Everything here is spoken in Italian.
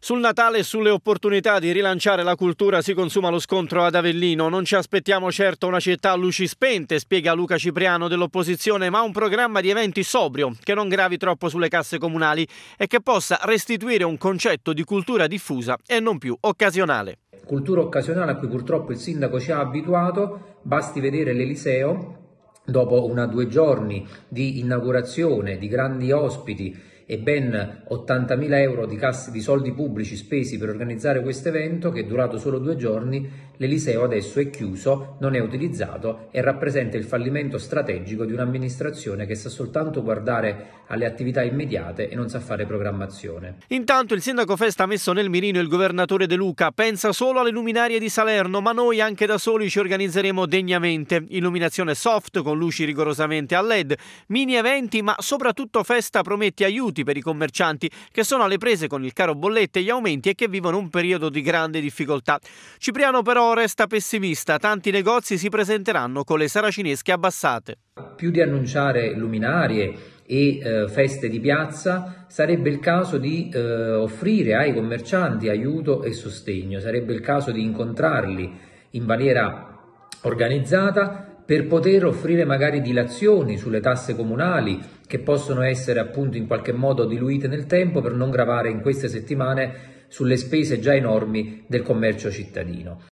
Sul Natale e sulle opportunità di rilanciare la cultura si consuma lo scontro ad Avellino. Non ci aspettiamo certo una città a luci spente, spiega Luca Cipriano dell'opposizione, ma un programma di eventi sobrio, che non gravi troppo sulle casse comunali e che possa restituire un concetto di cultura diffusa e non più occasionale. Cultura occasionale a cui purtroppo il sindaco ci ha abituato, basti vedere l'Eliseo, dopo una due giorni di inaugurazione, di grandi ospiti, e ben 80.000 euro di, cassi di soldi pubblici spesi per organizzare questo evento che è durato solo due giorni, l'Eliseo adesso è chiuso, non è utilizzato e rappresenta il fallimento strategico di un'amministrazione che sa soltanto guardare alle attività immediate e non sa fare programmazione. Intanto il sindaco Festa ha messo nel mirino il governatore De Luca, pensa solo alle luminarie di Salerno, ma noi anche da soli ci organizzeremo degnamente. Illuminazione soft con luci rigorosamente a led, mini eventi, ma soprattutto Festa promette aiuti aiuti per i commercianti che sono alle prese con il caro bollette e gli aumenti e che vivono un periodo di grande difficoltà. Cipriano però resta pessimista, tanti negozi si presenteranno con le saracinesche abbassate. Più di annunciare luminarie e eh, feste di piazza, sarebbe il caso di eh, offrire ai commercianti aiuto e sostegno, sarebbe il caso di incontrarli in maniera organizzata per poter offrire magari dilazioni sulle tasse comunali che possono essere appunto in qualche modo diluite nel tempo per non gravare in queste settimane sulle spese già enormi del commercio cittadino.